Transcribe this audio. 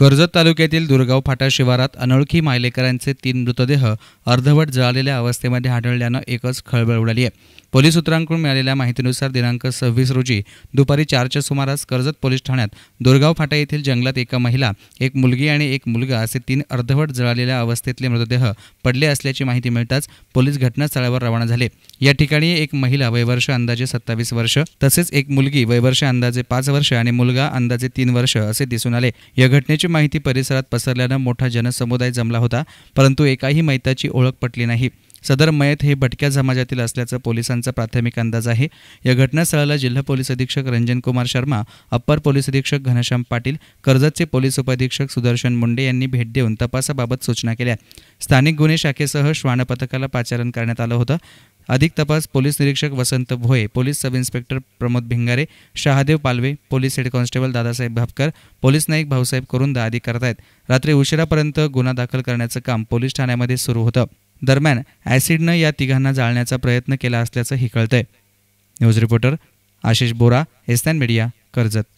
कर्जत तालुक्यातील दुर्गाव फाटा शिवारात अनोळखी मायलेकरांचे तीन मृतदेह अर्धवट जळालेल्या अवस्थेमध्ये आढळल्यानं एकच खळबळ उडाली आहे पोलीस सूत्रांकडून मिळालेल्या माहितीनुसार दिनांक सव्वीस रोजी दुपारी चारच्या सुमारास कर्जत पोलीस ठाण्यात दुर्गाव फाटा येथील जंगलात एका महिला एक मुलगी आणि एक मुलगा असे तीन अर्धवट जळालेल्या अवस्थेतले मृतदेह पडले असल्याची माहिती मिळताच पोलीस घटनास्थळावर रवाना झाले या ठिकाणी एक महिला वयवर्ष अंदाजे सत्तावीस वर्ष तसेच एक मुलगी वयवर्ष अंदाजे पाच वर्ष आणि मुलगा अंदाजे तीन वर्ष असे दिसून आले या घटनेची माहिती परिसरात पसरल्यानं मोठा जनसमुदाय जमला होता परंतु एकाही मैताची ओळख पटली नाही सदर मयत हे भटक्या समाजातील असल्याचं पोलिसांचा प्राथमिक अंदाज आहे या घटनास्थळाला जिल्हा पोलीस अधीक्षक रंजन कुमार शर्मा अप्पर पोलीस अधीक्षक घनश्याम पाटील कर्जतचे पोलीस उपअधीक्षक सुदर्शन मुंडे यांनी भेट देऊन तपासाबाबत सूचना केल्या स्थानिक गुन्हे शाखेसह श्वान पथकाला पाचारण करण्यात आलं होतं अधिक तपास पोलीस निरीक्षक Vasant Bhoye police sub inspector Pramod Bhingare Shahadev Palve police head constable Dadasaheb Bhapkar police Naik Bhausaheb Karunda आदी करतायत रात्री उशिरापर्यंत गुन्हा दाखल करण्याचं काम पोलीस ठाण्यामध्ये सुरू होतं दरम्यान ॲसिडनं या तिघांना जाळण्याचा प्रयत्न केला असल्याचंही कळतंय न्यूज रिपोर्टर आशिष बोरा एस्तान मीडिया कर्जत